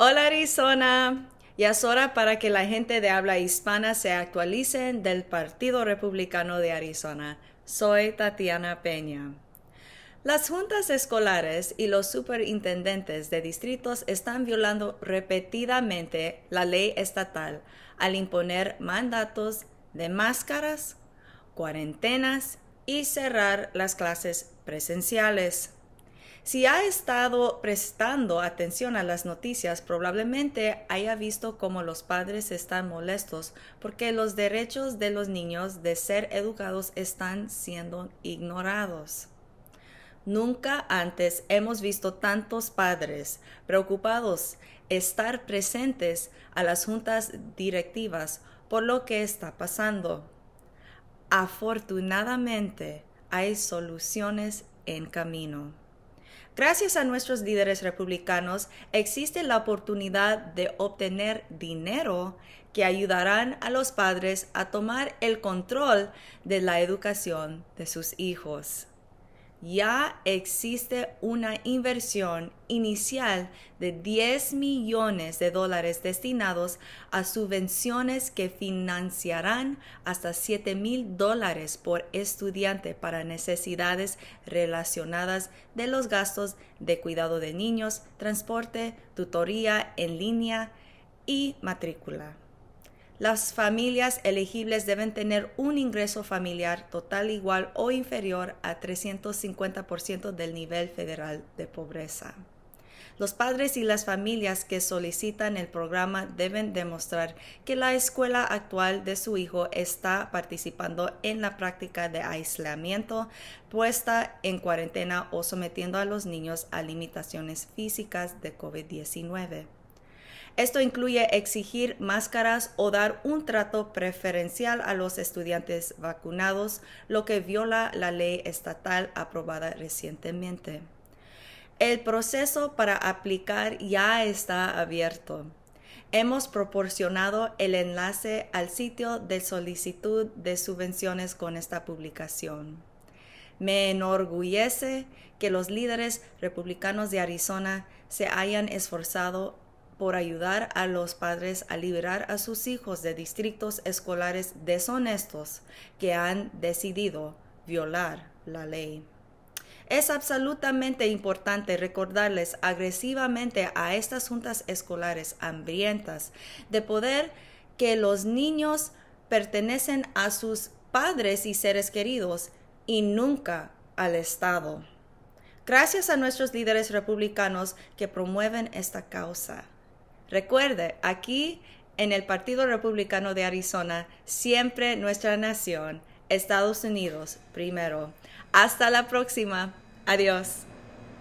Hola Arizona. Ya es hora para que la gente de habla hispana se actualicen del Partido Republicano de Arizona. Soy Tatiana Peña. Las juntas escolares y los superintendentes de distritos están violando repetidamente la ley estatal al imponer mandatos de máscaras, cuarentenas y cerrar las clases presenciales. Si ha estado prestando atención a las noticias, probablemente haya visto cómo los padres están molestos porque los derechos de los niños de ser educados están siendo ignorados. Nunca antes hemos visto tantos padres preocupados estar presentes a las juntas directivas por lo que está pasando. Afortunadamente, hay soluciones en camino. Gracias a nuestros líderes republicanos existe la oportunidad de obtener dinero que ayudarán a los padres a tomar el control de la educación de sus hijos ya existe una inversión inicial de 10 millones de dólares destinados a subvenciones que financiarán hasta 7 mil dólares por estudiante para necesidades relacionadas de los gastos de cuidado de niños, transporte, tutoría en línea y matrícula. Las familias elegibles deben tener un ingreso familiar total igual o inferior a 350% del nivel federal de pobreza. Los padres y las familias que solicitan el programa deben demostrar que la escuela actual de su hijo está participando en la práctica de aislamiento, puesta en cuarentena o sometiendo a los niños a limitaciones físicas de COVID-19. Esto incluye exigir máscaras o dar un trato preferencial a los estudiantes vacunados, lo que viola la ley estatal aprobada recientemente. El proceso para aplicar ya está abierto. Hemos proporcionado el enlace al sitio de solicitud de subvenciones con esta publicación. Me enorgullece que los líderes republicanos de Arizona se hayan esforzado por ayudar a los padres a liberar a sus hijos de distritos escolares deshonestos que han decidido violar la ley. Es absolutamente importante recordarles agresivamente a estas juntas escolares hambrientas de poder que los niños pertenecen a sus padres y seres queridos y nunca al Estado. Gracias a nuestros líderes republicanos que promueven esta causa. Recuerde, aquí en el Partido Republicano de Arizona, siempre nuestra nación, Estados Unidos, primero. Hasta la próxima. Adiós.